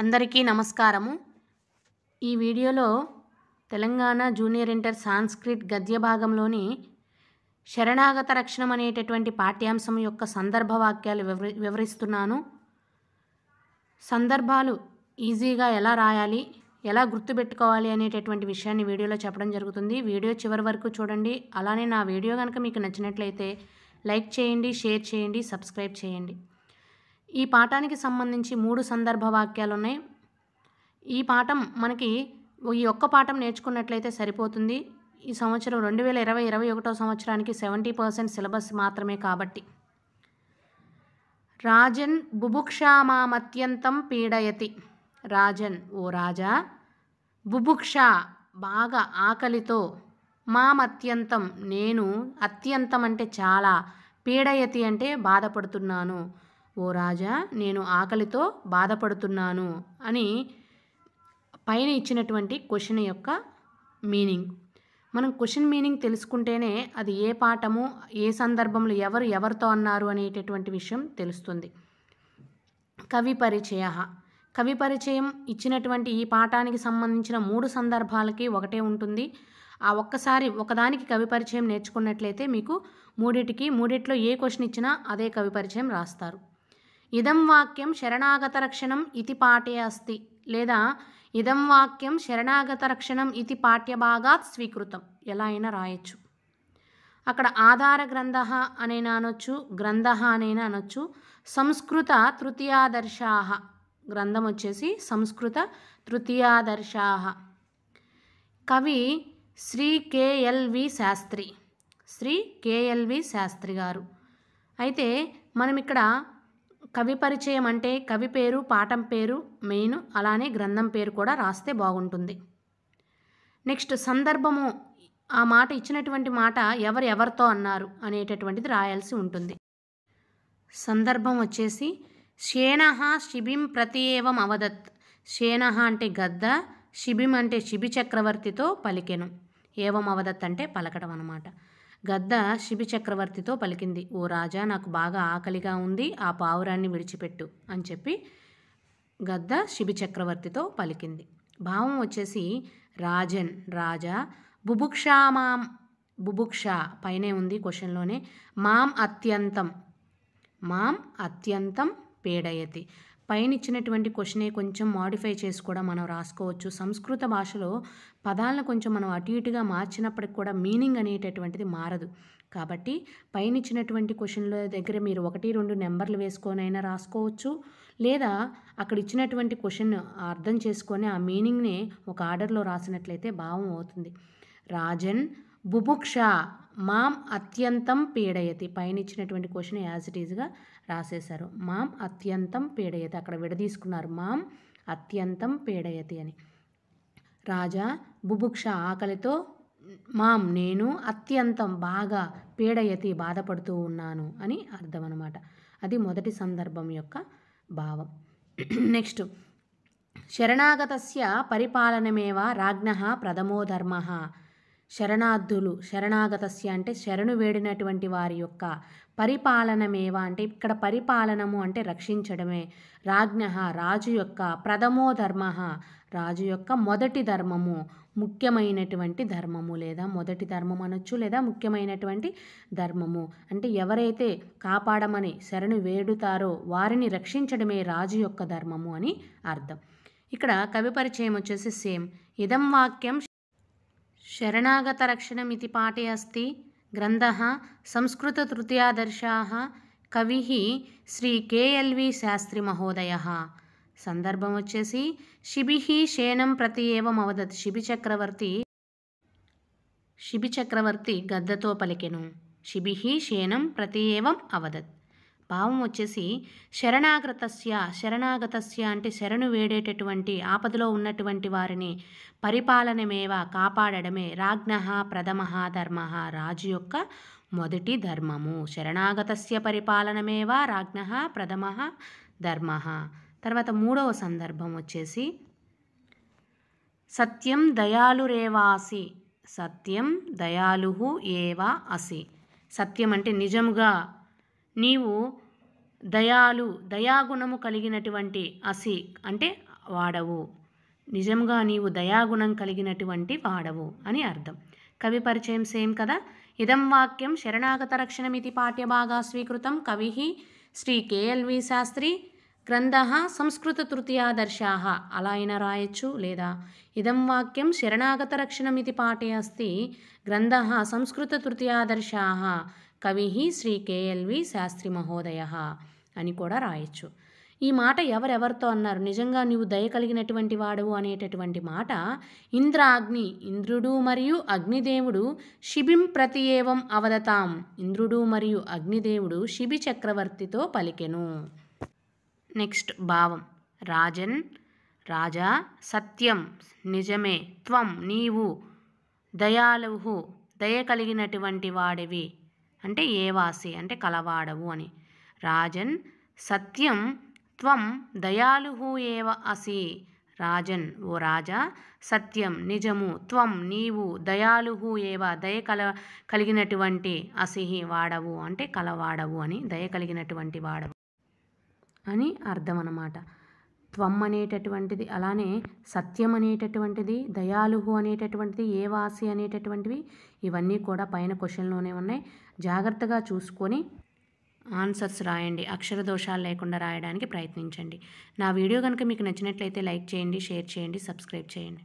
అందరికీ నమస్కారము ఈ వీడియోలో తెలంగాణ జూనియర్ ఇంటర్ సాంస్క్రిట్ గద్య భాగంలోని శరణాగత రక్షణం అనేటటువంటి పాఠ్యాంశం యొక్క సందర్భ వాక్యాలు వివరి వివరిస్తున్నాను సందర్భాలు ఈజీగా ఎలా రాయాలి ఎలా గుర్తుపెట్టుకోవాలి అనేటటువంటి విషయాన్ని వీడియోలో చెప్పడం జరుగుతుంది వీడియో చివరి వరకు చూడండి అలానే నా వీడియో కనుక మీకు నచ్చినట్లయితే లైక్ చేయండి షేర్ చేయండి సబ్స్క్రైబ్ చేయండి ఈ పాఠానికి సంబంధించి మూడు సందర్భ వాక్యాలు ఉన్నాయి ఈ పాఠం మనకి ఈ ఒక్క పాఠం నేర్చుకున్నట్లయితే సరిపోతుంది ఈ సంవత్సరం రెండు వేల ఇరవై ఇరవై ఒకటో సంవత్సరానికి సెవెంటీ పర్సెంట్ సిలబస్ మాత్రమే కాబట్టి రాజన్ బుభుక్షామామత్యంతం పీడయతి రాజన్ ఓ రాజా బుభుక్ష బాగా ఆకలితో మామ్ అత్యంతం నేను అత్యంతం అంటే చాలా పీడయతి అంటే బాధపడుతున్నాను ఓ రాజా నేను ఆకలితో బాధపడుతున్నాను అని పైన ఇచ్చినటువంటి క్వశ్చన్ యొక్క మీనింగ్ మనం క్వశ్చన్ మీనింగ్ తెలుసుకుంటేనే అది ఏ పాఠము ఏ సందర్భంలో ఎవరు ఎవరితో అన్నారు అనేటటువంటి విషయం తెలుస్తుంది కవి పరిచయ కవి పరిచయం ఇచ్చినటువంటి ఈ పాఠానికి సంబంధించిన మూడు సందర్భాలకి ఒకటే ఉంటుంది ఆ ఒక్కసారి ఒకదానికి కవి పరిచయం నేర్చుకున్నట్లయితే మీకు మూడిటికి మూడిట్లో ఏ క్వశ్చన్ ఇచ్చినా అదే కవి పరిచయం రాస్తారు ఇదం వాక్యం శరణాగత రక్షణం ఇతి పాఠే అస్తి లేదా ఇదం వాక్యం శరణాగత రక్షణం ఇది పాఠ్యభాగా స్వీకృతం ఎలా అయినా రాయొచ్చు అక్కడ ఆధార గ్రంథ అనైనా అనొచ్చు గ్రంథ అనైనా అనొచ్చు సంస్కృత తృతీయాదర్శాహ గ్రంథం వచ్చేసి సంస్కృత తృతీయాదర్శాహ కవి శ్రీ కేఎల్వి శాస్త్రి శ్రీ కేఎల్వి శాస్త్రి గారు అయితే మనం ఇక్కడ కవి పరిచయం అంటే కవి పేరు పాఠం పేరు మెయిన్ అలానే గ్రంథం పేరు కూడా రాస్తే బాగుంటుంది నెక్స్ట్ సందర్భము ఆ మాట ఇచ్చినటువంటి మాట ఎవరు ఎవరితో అన్నారు అనేటటువంటిది రాయాల్సి ఉంటుంది సందర్భం వచ్చేసి శేనహ శిబిం ప్రతి ఏవం అవదత్ శేనహ అంటే గద్ద శిబిం అంటే శిబి చక్రవర్తితో పలికెను ఏవం అవదత్ అంటే పలకడం అనమాట గద్ద శిబి చక్రవర్తితో పలికింది ఓ రాజా నాకు బాగా ఆకలిగా ఉంది ఆ పావురాన్ని విడిచిపెట్టు అని చెప్పి గద్ద శిబి చక్రవర్తితో పలికింది భావం వచ్చేసి రాజన్ రాజా బుభుక్షా మాం బుభుక్ష పైనే ఉంది క్వశ్చన్లోనే మాం అత్యంతం మాం అత్యంతం పేడయతి పైన ఇచ్చినటువంటి క్వశ్చనే కొంచెం మాడిఫై చేసి కూడా మనం రాసుకోవచ్చు సంస్కృత భాషలో పదాలను కొంచెం మనం అటు ఇటుగా మార్చినప్పటికి కూడా మీనింగ్ అనేటటువంటిది మారదు కాబట్టి పైన ఇచ్చినటువంటి క్వశ్చన్ల దగ్గర మీరు ఒకటి రెండు నెంబర్లు వేసుకొనైనా రాసుకోవచ్చు లేదా అక్కడ ఇచ్చినటువంటి క్వశ్చన్ అర్థం చేసుకొని ఆ మీనింగ్నే ఒక ఆర్డర్లో రాసినట్లయితే భావం అవుతుంది రాజన్ బుభుక్ష మాం అత్యంతం పీడయతి పైన ఇచ్చినటువంటి క్వశ్చన్ యాజ్ ఇట్ ఈజ్గా రాసేశారు మాం అత్యంతం పీడయతి అక్కడ విడదీసుకున్నారు మాం అత్యంతం పీడయతి అని రాజా బుభుక్ష ఆకలితో మాం నేను అత్యంతం బాగా పీడయతి బాధపడుతూ ఉన్నాను అని అర్థం అనమాట అది మొదటి సందర్భం యొక్క భావం నెక్స్ట్ శరణాగతస్య పరిపాలనమేవ రాజ్ఞ ప్రథమో ధర్మ శరణార్థులు శరణాగతస్య అంటే శరణు వేడినటువంటి వారి యొక్క పరిపాలనమేవా అంటే ఇక్కడ పరిపాలనము అంటే రక్షించడమే రాజ్ఞ రాజు యొక్క ప్రథమో ధర్మ రాజు యొక్క మొదటి ధర్మము ముఖ్యమైనటువంటి ధర్మము లేదా మొదటి ధర్మం అనొచ్చు లేదా ముఖ్యమైనటువంటి ధర్మము అంటే ఎవరైతే కాపాడమని శరణు వేడుతారో వారిని రక్షించడమే రాజు యొక్క ధర్మము అని అర్థం ఇక్కడ కవి పరిచయం వచ్చేసి సేమ్ ఇదం వాక్యం शरणागतरक्षणमिति पाठे अस्ति ग्रन्थः संस्कृततृतीयादर्शाः కవి శ్రీ కేఎల్వి శాస్త్రి మహోదయ సందర్భం వచ్చేసి శిబి శేనం ప్రతి ఏవం అవదత్ శిబి చక్రవర్తి శిబి చక్రవర్తి గద్దతో పలికెను శిబి శేనం ప్రతి ఏవం అవదత్ భావం వచ్చేసి శరణాగ్రతస్య శరణాగతస్య అంటే శరణు వేడేటటువంటి ఆపదలో ఉన్నటువంటి వారిని పరిపాలనమేవ కాపాడడమే రాజ్ఞ ప్రథమ ధర్మ రాజు యొక్క మొదటి ధర్మము శరణాగతస్య పరిపాలనమేవ రాజ్ఞ ప్రథమ ధర్మ తర్వాత మూడవ సందర్భం వచ్చేసి సత్యం దయాలురేవాసి సత్యం దయాలు ఏవా అసి సత్యం అంటే నిజముగా నీవు దయాలు దయాగుణము కలిగినటువంటి అసి అంటే వాడవు నిజంగా నీవు దయాగుణం కలిగినటువంటి వాడవు అని అర్థం కవి పరిచయం సేమ్ కదా ఇదం వాక్యం శరణాగత ఇది పాఠ్యభాగా స్వీకృతం కవి శ్రీ కేఎల్వి శాస్త్రి గ్రంథ సంస్కృత తృతీయాదర్శా అలా అయినా రాయొచ్చు లేదా ఇదం వాక్యం శరణాగత ఇది పాఠే అస్తి గ్రంథ సంస్కృత తృతీయాదర్శా కవి శ్రీ కేఎల్వి శాస్త్రి మహోదయ అని కూడా రాయొచ్చు ఈ మాట ఎవరెవరితో అన్నారు నిజంగా నీవు దయ కలిగినటువంటి వాడవు అనేటటువంటి మాట ఇంద్రాగ్ని ఇంద్రుడు మరియు అగ్నిదేవుడు శిబిం ప్రతి ఏవం అవదతాం ఇంద్రుడు మరియు అగ్నిదేవుడు శిబి చక్రవర్తితో పలికెను నెక్స్ట్ భావం రాజన్ రాజా సత్యం నిజమే త్వం నీవు దయాలువు దయ కలిగినటువంటి వాడివి అంటే ఏవాసి అంటే కలవాడవు అని రాజన్ సత్యం త్వం దయాళుహు ఏవ అసి రాజన్ ఓ రాజా సత్యం నిజము త్వం నీవు దయాలుహు ఏవ దయ కల కలిగినటువంటి అసిహి వాడవు అంటే కలవాడవు అని దయ కలిగినటువంటి వాడవు అని అర్థం అన్నమాట త్వం అనేటటువంటిది అలానే సత్యం అనేటటువంటిది దయాలుహు అనేటటువంటిది వాసి అనేటటువంటివి ఇవన్నీ కూడా పైన క్వశ్చన్లోనే ఉన్నాయి జాగ్రత్తగా చూసుకొని ఆన్సర్స్ రాయండి అక్షర దోషాలు లేకుండా రాయడానికి ప్రయత్నించండి నా వీడియో కనుక మీకు నచ్చినట్లయితే లైక్ చేయండి షేర్ చేయండి సబ్స్క్రైబ్ చేయండి